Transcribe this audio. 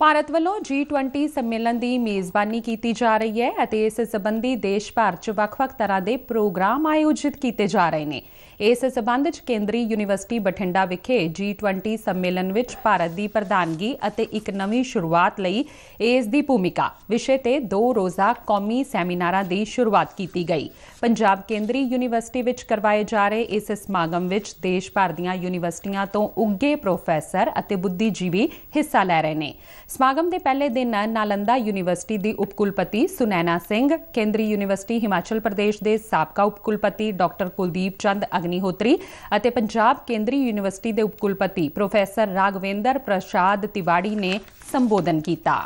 ਭਾਰਤ ਵੱਲੋਂ G20 ਸੰਮੇਲਨ ਦੀ ਮੇਜ਼ਬਾਨੀ ਕੀਤੀ ਜਾ ਰਹੀ ਹੈ ਅਤੇ ਇਸ ਸਬੰਧੀ ਦੇਸ਼ ਭਰ 'ਚ ਵੱਖ-ਵੱਖ ਤਰ੍ਹਾਂ ਦੇ ਪ੍ਰੋਗਰਾਮ ਆਯੋਜਿਤ ਕੀਤੇ ਜਾ ਰਹੇ ਨੇ ਇਸ ਸਬੰਧ 'ਚ ਕੇਂਦਰੀ ਯੂਨੀਵਰਸਿਟੀ ਬਠਿੰਡਾ ਵਿਖੇ G20 ਸੰਮੇਲਨ ਵਿੱਚ ਭਾਰਤ ਦੀ ਪ੍ਰਧਾਨਗੀ ਅਤੇ ਇੱਕ ਨਵੀਂ ਸ਼ੁਰੂਆਤ ਲਈ ਇਸ ਦੀ ਭੂਮਿਕਾ ਵਿਸ਼ੇ ਤੇ ਦੋ ਰੋਜ਼ਾ ਕੌਮੀ ਸੈਮੀਨਾਰਾਂ ਦੀ ਸ਼ੁਰੂਆਤ ਕੀਤੀ ਗਈ ਪੰਜਾਬ ਕੇਂਦਰੀ ਯੂਨੀਵਰਸਿਟੀ ਵਿੱਚ ਕਰਵਾਏ ਜਾ ਰਹੇ ਇਸ ਸਮਾਗਮ ਵਿੱਚ ਦੇਸ਼ ਭਰ ਦੀਆਂ ਯੂਨੀਵਰਸਿਟੀਆਂ ਤੋਂ ਉੱਗੇ ਪ੍ਰੋਫੈਸਰ ਅਤੇ ਬੁੱਧੀਜੀਵੀ ਹਿੱਸਾ ਲੈ ਰਹੇ ਨੇ ਸਮਾਗਮ ਦੇ ਪਹਿਲੇ ਦਿਨ ਨਾਲੰਦਾ ਯੂਨੀਵਰਸਿਟੀ ਦੀ ਉਪਕੁਲਪਤੀ ਸੁਨੈਨਾ ਸਿੰਘ ਕੇਂਦਰੀ ਯੂਨੀਵਰਸਿਟੀ ਹਿਮਾਚਲ ਪ੍ਰਦੇਸ਼ ਦੇ ਸਾਬਕਾ ਉਪਕੁਲਪਤੀ ਡਾਕਟਰ ਕੁਲਦੀਪ ਚੰਦ ਅਗਨੀਹੋਤਰੀ ਅਤੇ ਪੰਜਾਬ ਕੇਂਦਰੀ ਯੂਨੀਵਰਸਿਟੀ ਦੇ ਉਪਕੁਲਪਤੀ ਪ੍ਰੋਫੈਸਰ ਰਾਗਵਿੰਦਰ ਪ੍ਰਸ਼ਾਦ ਤਿਵਾੜੀ ਨੇ ਸੰਬੋਧਨ ਕੀਤਾ